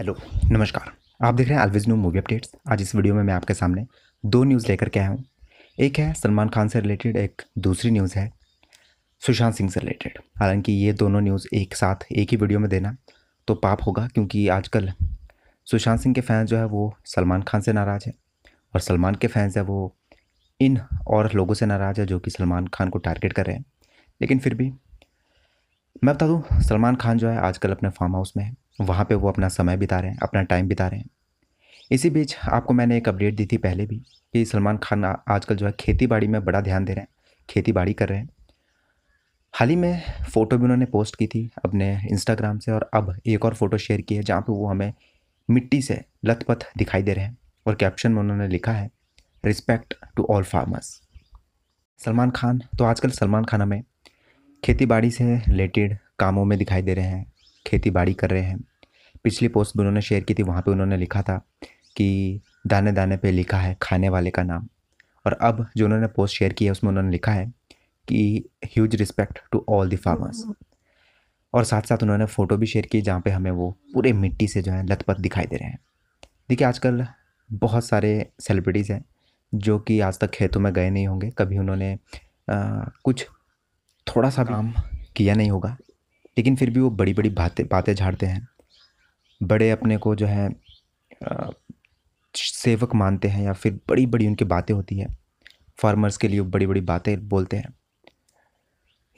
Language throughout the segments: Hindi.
हेलो नमस्कार आप देख रहे हैं अलविज न्यू मूवी अपडेट्स आज इस वीडियो में मैं आपके सामने दो न्यूज़ लेकर के आया हूँ एक है सलमान खान से रिलेटेड एक दूसरी न्यूज़ है सुशांत सिंह से रिलेटेड हालांकि ये दोनों न्यूज़ एक साथ एक ही वीडियो में देना तो पाप होगा क्योंकि आजकल सुशांत सिंह के फैंस जो है वो सलमान खान से नाराज़ है और सलमान के फैंस है वो इन और लोगों से नाराज़ है जो कि सलमान खान को टारगेट कर रहे हैं लेकिन फिर भी मैं बता दूँ सलमान खान जो है आजकल अपने फार्म हाउस में है वहाँ पे वो अपना समय बिता रहे हैं अपना टाइम बिता रहे हैं इसी बीच आपको मैंने एक अपडेट दी थी पहले भी कि सलमान खान आजकल जो है खेती बाड़ी में बड़ा ध्यान दे रहे हैं खेती बाड़ी कर रहे हैं हाल ही में फ़ोटो भी उन्होंने पोस्ट की थी अपने इंस्टाग्राम से और अब एक और फ़ोटो शेयर की है जहाँ पे वो हमें मिट्टी से लथपथ दिखाई दे रहे हैं और कैप्शन में उन्होंने लिखा है respect to all farmers Salman Khan तो आजकल सलमान खान हमें खेती बाड़ी से रिलेटेड कामों में दिखाई दे रहे हैं खेती बाड़ी कर रहे हैं पिछली पोस्ट भी उन्होंने शेयर की थी वहाँ पे उन्होंने लिखा था कि दाने दाने पे लिखा है खाने वाले का नाम और अब जो उन्होंने पोस्ट शेयर की है उसमें उन्होंने लिखा है कि huge respect to all the farmers और साथ साथ उन्होंने फ़ोटो भी शेयर की जहाँ पे हमें वो पूरे मिट्टी से जो है लथपथ दिखाई दे रहे हैं देखिए आजकल बहुत सारे सेलिब्रिटीज़ हैं जो कि आज तक खेतों में गए नहीं होंगे कभी उन्होंने आ, कुछ थोड़ा सा काम किया नहीं होगा लेकिन फिर भी वो बड़ी बड़ी बातें बातें झाड़ते हैं बड़े अपने को जो है सेवक मानते हैं या फिर बड़ी बड़ी उनकी बातें होती हैं फार्मर्स के लिए बड़ी बड़ी बातें बोलते हैं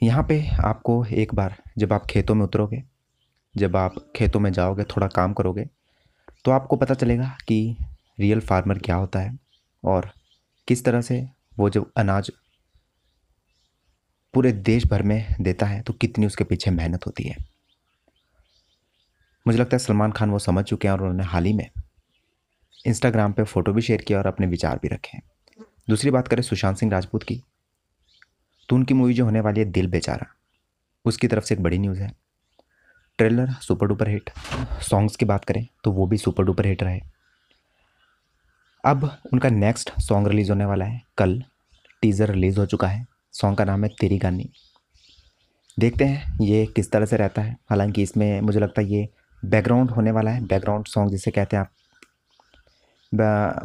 यहाँ पे आपको एक बार जब आप खेतों में उतरोगे जब आप खेतों में जाओगे थोड़ा काम करोगे तो आपको पता चलेगा कि रियल फार्मर क्या होता है और किस तरह से वो जब अनाज पूरे देश भर में देता है तो कितनी उसके पीछे मेहनत होती है मुझे लगता है सलमान खान वो समझ चुके हैं और उन्होंने हाल ही में इंस्टाग्राम पे फ़ोटो भी शेयर किया और अपने विचार भी रखे हैं दूसरी बात करें सुशांत सिंह राजपूत की तो उनकी मूवी जो होने वाली है दिल बेचारा उसकी तरफ से एक बड़ी न्यूज़ है trailer super duper hit songs की बात करें तो वो भी सुपर डुपर हिट रहे अब उनका नेक्स्ट सॉन्ग रिलीज़ होने वाला है कल टीज़र रिलीज़ हो चुका है सॉन्ग का नाम है तेरी गानी देखते हैं ये किस तरह से रहता है हालांकि इसमें मुझे लगता है ये बैकग्राउंड होने वाला है बैकग्राउंड सॉन्ग जिसे कहते हैं आप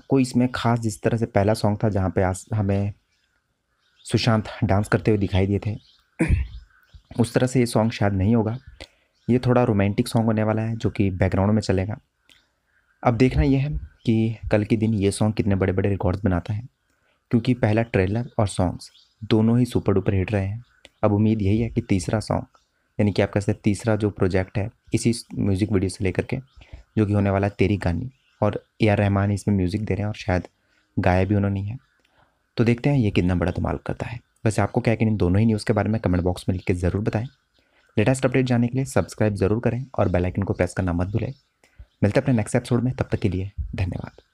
कोई इसमें ख़ास जिस तरह से पहला सॉन्ग था जहाँ पे आज हमें सुशांत डांस करते हुए दिखाई दिए थे उस तरह से ये सॉन्ग शायद नहीं होगा ये थोड़ा रोमांटिक सॉन्ग होने वाला है जो कि बैकग्राउंड में चलेगा अब देखना यह है कि कल के दिन ये सॉन्ग कितने बड़े बड़े रिकॉर्ड्स बनाता है क्योंकि पहला ट्रेलर और सॉन्ग्स दोनों ही सुपर डुपर हिट रहे हैं अब उम्मीद यही है कि तीसरा सॉन्ग यानी कि आपका सर तीसरा जो प्रोजेक्ट है इसी म्यूज़िक वीडियो से लेकर के जो कि होने वाला है तेरी गानी और ए आर रहमान इसमें म्यूज़िक दे रहे हैं और शायद गाया भी उन्होंने है तो देखते हैं ये कितना बड़ा धमाल करता है वैसे आपको क्या कहना दोनों ही न्यूज़ के बारे में कमेंट बॉक्स में लिख के ज़रूर बताएं लेटेस्ट अपडेट जानने के लिए सब्सक्राइब जरूर करें और बेल आइकन को प्रेस करना मत भूलें मिलते हैं अपने नेक्स्ट एपिसोड में तब तक के लिए धन्यवाद